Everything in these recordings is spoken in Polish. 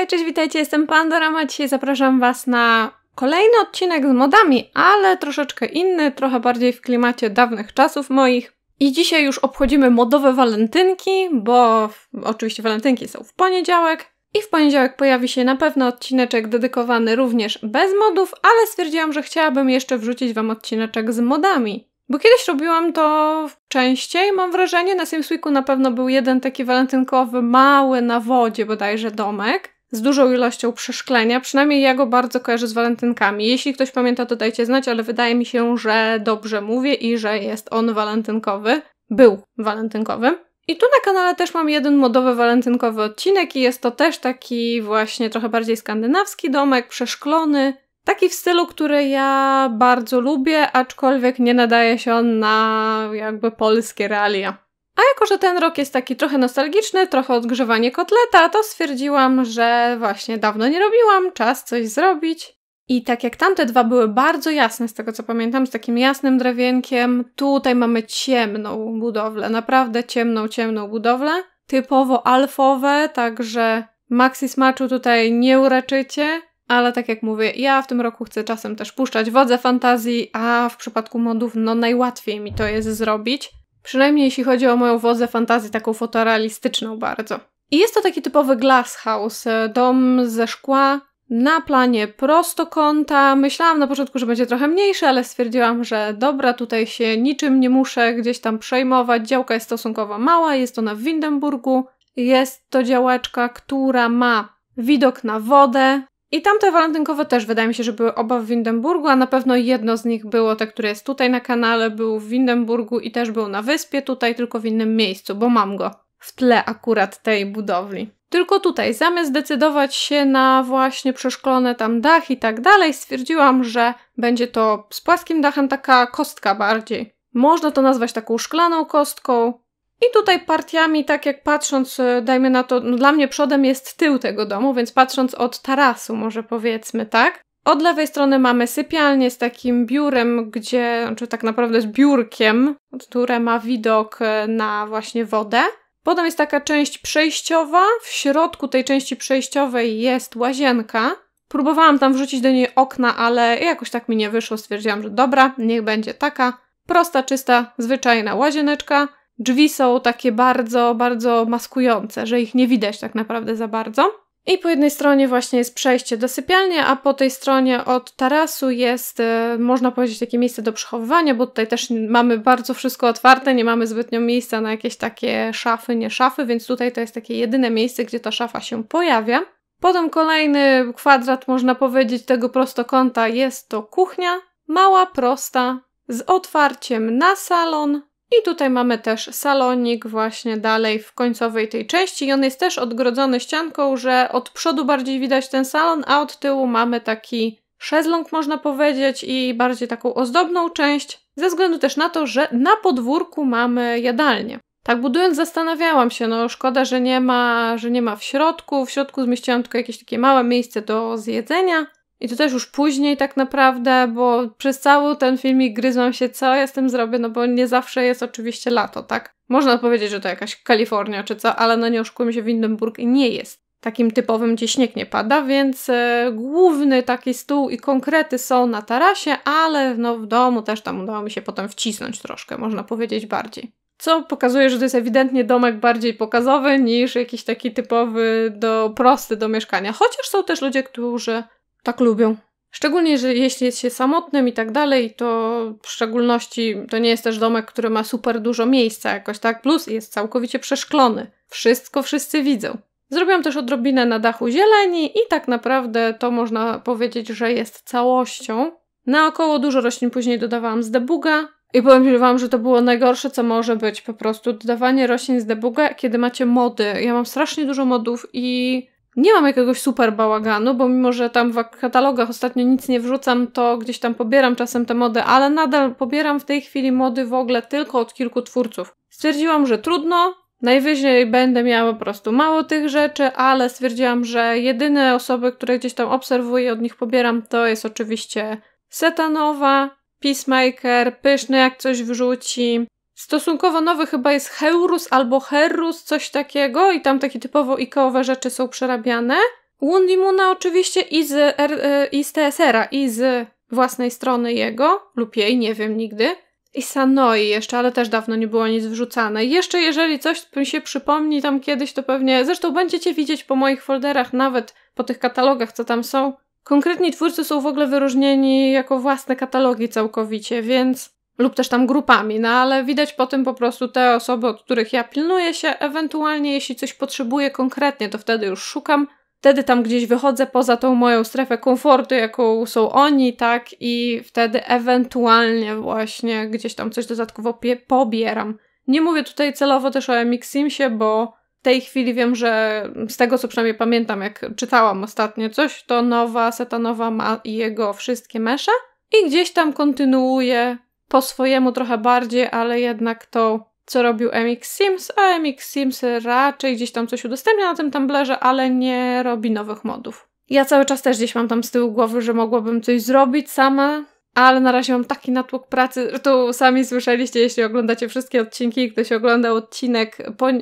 Hej, cześć, witajcie, jestem Pandorama. Dzisiaj zapraszam Was na kolejny odcinek z modami, ale troszeczkę inny, trochę bardziej w klimacie dawnych czasów moich. I dzisiaj już obchodzimy modowe walentynki, bo oczywiście walentynki są w poniedziałek. I w poniedziałek pojawi się na pewno odcineczek dedykowany również bez modów, ale stwierdziłam, że chciałabym jeszcze wrzucić Wam odcineczek z modami. Bo kiedyś robiłam to częściej, mam wrażenie. Na Simsweeku na pewno był jeden taki walentynkowy, mały na wodzie bodajże domek z dużą ilością przeszklenia. Przynajmniej ja go bardzo kojarzę z walentynkami. Jeśli ktoś pamięta, to dajcie znać, ale wydaje mi się, że dobrze mówię i że jest on walentynkowy. Był walentynkowy. I tu na kanale też mam jeden modowy walentynkowy odcinek i jest to też taki właśnie trochę bardziej skandynawski domek, przeszklony. Taki w stylu, który ja bardzo lubię, aczkolwiek nie nadaje się on na jakby polskie realia. A jako, że ten rok jest taki trochę nostalgiczny, trochę odgrzewanie kotleta, to stwierdziłam, że właśnie dawno nie robiłam, czas coś zrobić. I tak jak tamte dwa były bardzo jasne, z tego co pamiętam, z takim jasnym drewienkiem, tutaj mamy ciemną budowlę, naprawdę ciemną, ciemną budowlę, typowo alfowe, także maxi smaczu tutaj nie uraczycie, ale tak jak mówię, ja w tym roku chcę czasem też puszczać wodze fantazji, a w przypadku modów no najłatwiej mi to jest zrobić. Przynajmniej jeśli chodzi o moją wozę fantazji, taką fotorealistyczną bardzo. I jest to taki typowy glass house, e, dom ze szkła, na planie prostokąta. Myślałam na początku, że będzie trochę mniejszy, ale stwierdziłam, że dobra, tutaj się niczym nie muszę gdzieś tam przejmować. Działka jest stosunkowo mała, jest ona w Windenburgu. Jest to działeczka, która ma widok na wodę, i tamte walentynkowe też wydaje mi się, że były oba w Windenburgu, a na pewno jedno z nich było te, które jest tutaj na kanale, był w Windenburgu i też był na wyspie tutaj, tylko w innym miejscu, bo mam go w tle akurat tej budowli. Tylko tutaj, zamiast decydować się na właśnie przeszklone tam dach i tak dalej, stwierdziłam, że będzie to z płaskim dachem taka kostka bardziej. Można to nazwać taką szklaną kostką, i tutaj partiami, tak jak patrząc, e, dajmy na to, no dla mnie przodem jest tył tego domu, więc patrząc od tarasu, może powiedzmy, tak? Od lewej strony mamy sypialnię z takim biurem, gdzie, czy tak naprawdę z biurkiem, które ma widok e, na właśnie wodę. Potem jest taka część przejściowa. W środku tej części przejściowej jest łazienka. Próbowałam tam wrzucić do niej okna, ale jakoś tak mi nie wyszło. Stwierdziłam, że dobra, niech będzie taka prosta, czysta, zwyczajna łazieneczka. Drzwi są takie bardzo, bardzo maskujące, że ich nie widać tak naprawdę za bardzo. I po jednej stronie właśnie jest przejście do sypialni, a po tej stronie od tarasu jest, e, można powiedzieć, takie miejsce do przechowywania, bo tutaj też mamy bardzo wszystko otwarte, nie mamy zbytnio miejsca na jakieś takie szafy, nie szafy, więc tutaj to jest takie jedyne miejsce, gdzie ta szafa się pojawia. Potem kolejny kwadrat, można powiedzieć, tego prostokąta jest to kuchnia, mała, prosta, z otwarciem na salon, i tutaj mamy też salonik właśnie dalej w końcowej tej części i on jest też odgrodzony ścianką, że od przodu bardziej widać ten salon, a od tyłu mamy taki szezlong można powiedzieć i bardziej taką ozdobną część, ze względu też na to, że na podwórku mamy jadalnię. Tak budując zastanawiałam się, no szkoda, że nie ma, że nie ma w środku. W środku zmieściłam tylko jakieś takie małe miejsce do zjedzenia, i to też już później tak naprawdę, bo przez cały ten filmik gryzłam się, co ja z tym zrobię, no bo nie zawsze jest oczywiście lato, tak? Można powiedzieć, że to jakaś Kalifornia czy co, ale no nie oszukujmy się, Windenburg nie jest takim typowym, gdzie śnieg nie pada, więc e, główny taki stół i konkrety są na tarasie, ale no w domu też tam udało mi się potem wcisnąć troszkę, można powiedzieć bardziej. Co pokazuje, że to jest ewidentnie domek bardziej pokazowy niż jakiś taki typowy, do, prosty do mieszkania. Chociaż są też ludzie, którzy tak lubią. Szczególnie, że jeśli jest się samotnym i tak dalej, to w szczególności to nie jest też domek, który ma super dużo miejsca jakoś, tak? Plus jest całkowicie przeszklony. Wszystko wszyscy widzą. Zrobiłam też odrobinę na dachu zieleni i tak naprawdę to można powiedzieć, że jest całością. Naokoło dużo roślin później dodawałam z debuga i powiem Wam, że to było najgorsze, co może być po prostu. Dodawanie roślin z debuga, kiedy macie mody. Ja mam strasznie dużo modów i nie mam jakiegoś super bałaganu, bo mimo, że tam w katalogach ostatnio nic nie wrzucam, to gdzieś tam pobieram czasem te mody, ale nadal pobieram w tej chwili mody w ogóle tylko od kilku twórców. Stwierdziłam, że trudno, Najwyżej będę miała po prostu mało tych rzeczy, ale stwierdziłam, że jedyne osoby, które gdzieś tam obserwuję, od nich pobieram, to jest oczywiście Setanowa, Peacemaker, Pyszny jak coś wrzuci, Stosunkowo nowy chyba jest Heurus albo Herrus, coś takiego i tam takie typowo ikeowe rzeczy są przerabiane. Woundy Moona oczywiście i z, er, i z TSR-a, i z własnej strony jego, lub jej, nie wiem nigdy. I Sanoi jeszcze, ale też dawno nie było nic wrzucane. Jeszcze jeżeli coś mi się przypomni tam kiedyś, to pewnie... Zresztą będziecie widzieć po moich folderach, nawet po tych katalogach, co tam są. Konkretni twórcy są w ogóle wyróżnieni jako własne katalogi całkowicie, więc lub też tam grupami, no ale widać po tym po prostu te osoby, od których ja pilnuję się, ewentualnie jeśli coś potrzebuję konkretnie, to wtedy już szukam, wtedy tam gdzieś wychodzę poza tą moją strefę komfortu, jaką są oni, tak, i wtedy ewentualnie właśnie gdzieś tam coś dodatkowo pobieram. Nie mówię tutaj celowo też o MX Simsie, bo w tej chwili wiem, że z tego co przynajmniej pamiętam, jak czytałam ostatnio coś, to nowa, seta nowa ma jego wszystkie mesze i gdzieś tam kontynuuje po swojemu trochę bardziej, ale jednak to, co robił MX Sims, a MX Sims raczej gdzieś tam coś udostępnia na tym Tumblrze, ale nie robi nowych modów. Ja cały czas też gdzieś mam tam z tyłu głowy, że mogłabym coś zrobić sama, ale na razie mam taki natłok pracy, że tu sami słyszeliście, jeśli oglądacie wszystkie odcinki, ktoś oglądał odcinek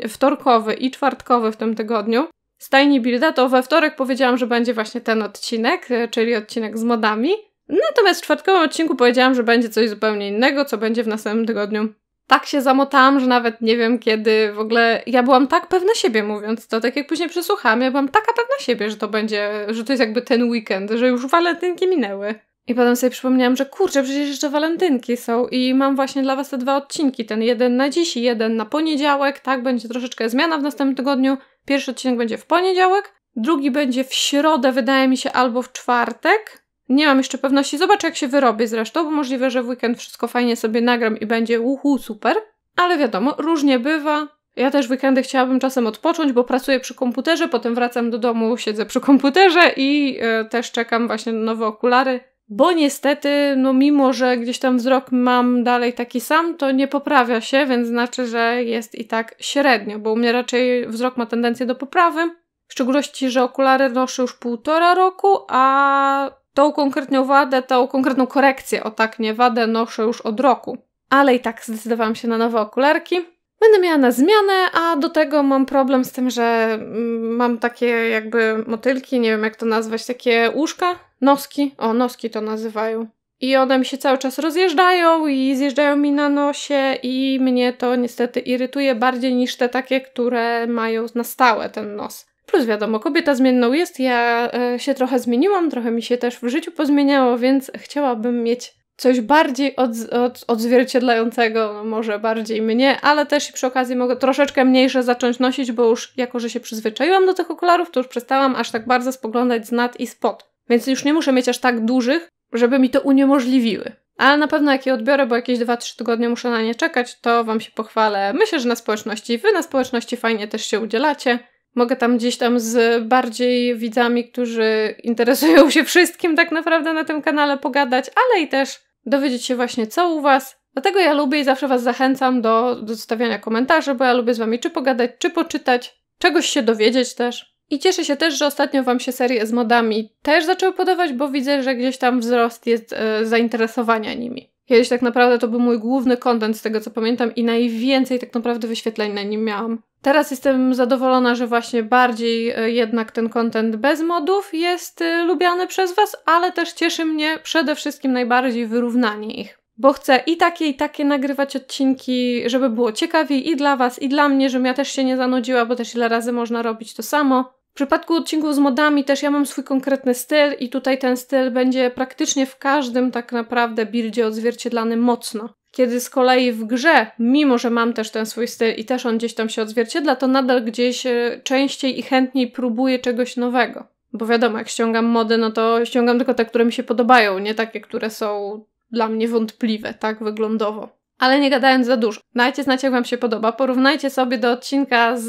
wtorkowy i czwartkowy w tym tygodniu, z Tiny Builda, to we wtorek powiedziałam, że będzie właśnie ten odcinek, czyli odcinek z modami. Natomiast w czwartkowym odcinku powiedziałam, że będzie coś zupełnie innego, co będzie w następnym tygodniu. Tak się zamotałam, że nawet nie wiem kiedy w ogóle. Ja byłam tak pewna siebie, mówiąc to, tak jak później przesłuchałam, ja byłam taka pewna siebie, że to będzie, że to jest jakby ten weekend, że już walentynki minęły. I potem sobie przypomniałam, że kurczę, przecież jeszcze walentynki są i mam właśnie dla Was te dwa odcinki. Ten jeden na dziś i jeden na poniedziałek, tak? Będzie troszeczkę zmiana w następnym tygodniu. Pierwszy odcinek będzie w poniedziałek, drugi będzie w środę, wydaje mi się, albo w czwartek. Nie mam jeszcze pewności, zobaczę jak się wyrobię zresztą, bo możliwe, że w weekend wszystko fajnie sobie nagram i będzie uhu, super. Ale wiadomo, różnie bywa. Ja też w weekendy chciałabym czasem odpocząć, bo pracuję przy komputerze, potem wracam do domu, siedzę przy komputerze i e, też czekam właśnie na nowe okulary. Bo niestety, no mimo, że gdzieś tam wzrok mam dalej taki sam, to nie poprawia się, więc znaczy, że jest i tak średnio, bo u mnie raczej wzrok ma tendencję do poprawy. W szczególności, że okulary noszę już półtora roku, a Tą konkretną wadę, tą konkretną korekcję, o tak nie wadę, noszę już od roku. Ale i tak zdecydowałam się na nowe okularki. Będę miała na zmianę, a do tego mam problem z tym, że mm, mam takie jakby motylki, nie wiem jak to nazwać, takie łóżka, noski, o noski to nazywają. I one mi się cały czas rozjeżdżają i zjeżdżają mi na nosie i mnie to niestety irytuje bardziej niż te takie, które mają na stałe ten nos. Plus wiadomo, kobieta zmienną jest, ja e, się trochę zmieniłam, trochę mi się też w życiu pozmieniało, więc chciałabym mieć coś bardziej od, od, odzwierciedlającego może bardziej mnie, ale też przy okazji mogę troszeczkę mniejsze zacząć nosić, bo już jako, że się przyzwyczaiłam do tych okularów, to już przestałam aż tak bardzo spoglądać z nad i spod. Więc już nie muszę mieć aż tak dużych, żeby mi to uniemożliwiły. Ale na pewno jak je odbiorę, bo jakieś 2-3 tygodnie muszę na nie czekać, to Wam się pochwalę. Myślę, że na społeczności. Wy na społeczności fajnie też się udzielacie mogę tam gdzieś tam z bardziej widzami, którzy interesują się wszystkim tak naprawdę na tym kanale pogadać, ale i też dowiedzieć się właśnie co u Was. Dlatego ja lubię i zawsze Was zachęcam do, zostawiania komentarzy, bo ja lubię z Wami czy pogadać, czy poczytać, czegoś się dowiedzieć też. I cieszę się też, że ostatnio Wam się serie z modami też zaczęły podobać, bo widzę, że gdzieś tam wzrost jest e, zainteresowania nimi. Kiedyś tak naprawdę to był mój główny kontent z tego co pamiętam i najwięcej tak naprawdę wyświetleń na nim miałam. Teraz jestem zadowolona, że właśnie bardziej e, jednak ten kontent bez modów jest e, lubiany przez Was, ale też cieszy mnie przede wszystkim najbardziej wyrównanie ich. Bo chcę i takie, i takie nagrywać odcinki, żeby było ciekawiej i dla Was, i dla mnie, żebym ja też się nie zanudziła, bo też ile razy można robić to samo. W przypadku odcinków z modami też ja mam swój konkretny styl i tutaj ten styl będzie praktycznie w każdym tak naprawdę buildzie odzwierciedlany mocno. Kiedy z kolei w grze, mimo że mam też ten swój styl i też on gdzieś tam się odzwierciedla, to nadal gdzieś e, częściej i chętniej próbuję czegoś nowego. Bo wiadomo, jak ściągam mody, no to ściągam tylko te, które mi się podobają, nie takie, które są dla mnie wątpliwe, tak wyglądowo. Ale nie gadając za dużo. Dajcie znać, jak Wam się podoba. Porównajcie sobie do odcinka z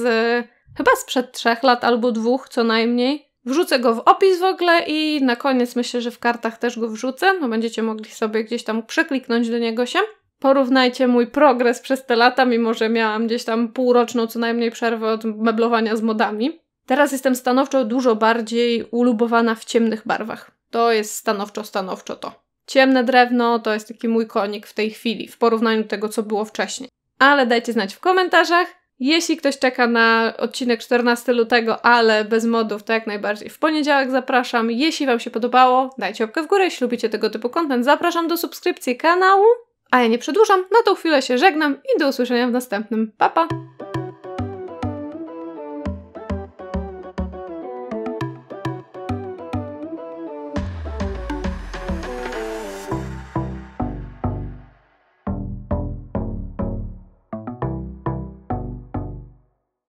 chyba sprzed trzech lat albo dwóch co najmniej. Wrzucę go w opis w ogóle i na koniec myślę, że w kartach też go wrzucę. No będziecie mogli sobie gdzieś tam przekliknąć do niego się. Porównajcie mój progres przez te lata, mimo że miałam gdzieś tam półroczną co najmniej przerwę od meblowania z modami. Teraz jestem stanowczo dużo bardziej ulubowana w ciemnych barwach. To jest stanowczo, stanowczo to. Ciemne drewno to jest taki mój konik w tej chwili, w porównaniu do tego, co było wcześniej. Ale dajcie znać w komentarzach, jeśli ktoś czeka na odcinek 14 lutego, ale bez modów, to jak najbardziej w poniedziałek zapraszam. Jeśli Wam się podobało, dajcie łapkę w górę, jeśli lubicie tego typu content. Zapraszam do subskrypcji kanału, a ja nie przedłużam. Na tą chwilę się żegnam i do usłyszenia w następnym. Pa, pa!